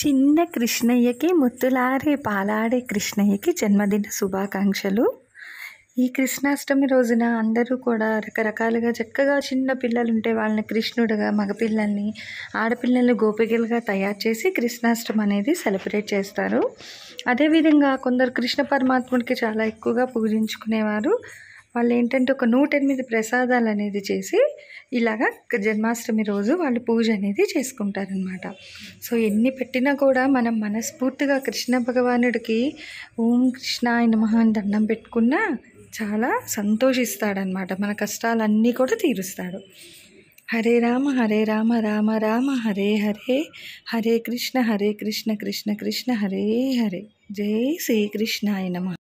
చిన్న కృష్ణయ్యకి ముత్తులారే పాలాడే కృష్ణయ్యకి జన్మదిన శుభాకాంక్షలు ఈ కృష్ణాష్టమి రోజున అందరూ కూడా రకరకాలుగా చక్కగా చిన్న పిల్లలు ఉంటే వాళ్ళని కృష్ణుడుగా మగపిల్లల్ని ఆడపిల్లల్ని గోపికలుగా తయారు చేసి కృష్ణాష్టమి అనేది సెలబ్రేట్ చేస్తారు అదేవిధంగా కొందరు కృష్ణ పరమాత్ముడికి చాలా ఎక్కువగా పూజించుకునేవారు వాళ్ళు ఏంటంటే ఒక నూట ఎనిమిది ప్రసాదాలు అనేది చేసి ఇలాగా జన్మాష్టమి రోజు వాళ్ళు పూజ అనేది చేసుకుంటారనమాట సో ఎన్ని పెట్టినా కూడా మనం మనస్ఫూర్తిగా కృష్ణ భగవానుడికి ఓం కృష్ణ ఆయన మహాన్ దండం పెట్టుకున్నా చాలా సంతోషిస్తాడనమాట మన కష్టాలన్నీ కూడా తీరుస్తాడు హరే రామ హరే రామ రామ రామ హరే హరే హరే కృష్ణ హరే కృష్ణ కృష్ణ కృష్ణ హరే హరే జై ఆయన మహా